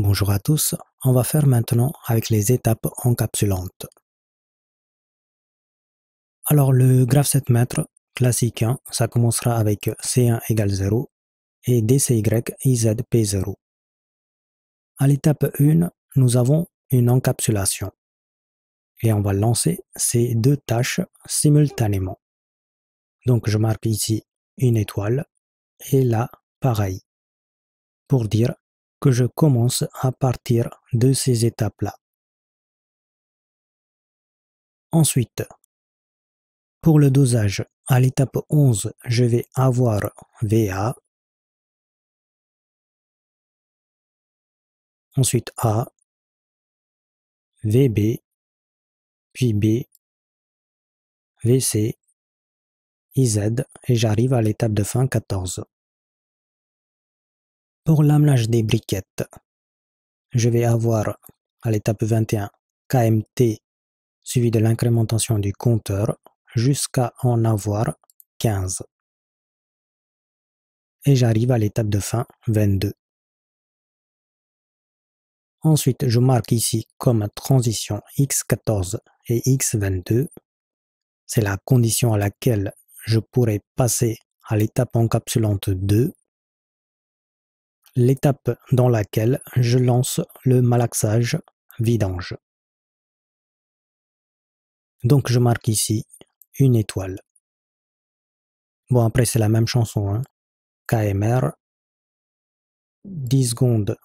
Bonjour à tous, on va faire maintenant avec les étapes encapsulantes. Alors le graphe 7 mètres classique, 1, ça commencera avec C1 égale 0 et DCY IZ P0. À l'étape 1, nous avons une encapsulation et on va lancer ces deux tâches simultanément. Donc je marque ici une étoile et là pareil pour dire que je commence à partir de ces étapes-là. Ensuite, pour le dosage, à l'étape 11, je vais avoir VA, ensuite A, VB, puis B, VC, IZ, et j'arrive à l'étape de fin 14 pour l'amelage des briquettes, je vais avoir à l'étape 21 KMT suivi de l'incrémentation du compteur jusqu'à en avoir 15. Et j'arrive à l'étape de fin 22. Ensuite, je marque ici comme transition X14 et X22. C'est la condition à laquelle je pourrais passer à l'étape encapsulante 2 l'étape dans laquelle je lance le malaxage vidange. Donc je marque ici une étoile. Bon après c'est la même chanson, hein. KMR, 10 secondes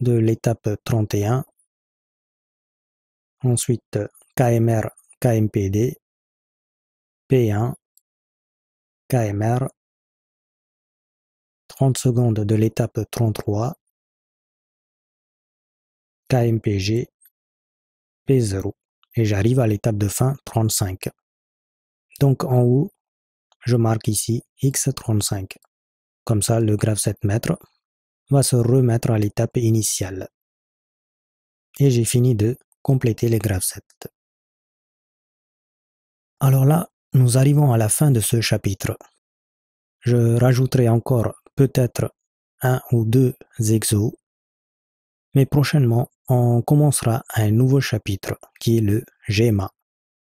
de l'étape 31, ensuite KMR, KMPD, P1, KMR, 30 secondes de l'étape 33 KMPG P0 et j'arrive à l'étape de fin 35. Donc en haut, je marque ici X35. Comme ça, le graphe 7 mètre va se remettre à l'étape initiale. Et j'ai fini de compléter les graphes 7. Alors là, nous arrivons à la fin de ce chapitre. Je rajouterai encore peut-être un ou deux exos, mais prochainement on commencera un nouveau chapitre qui est le GEMA.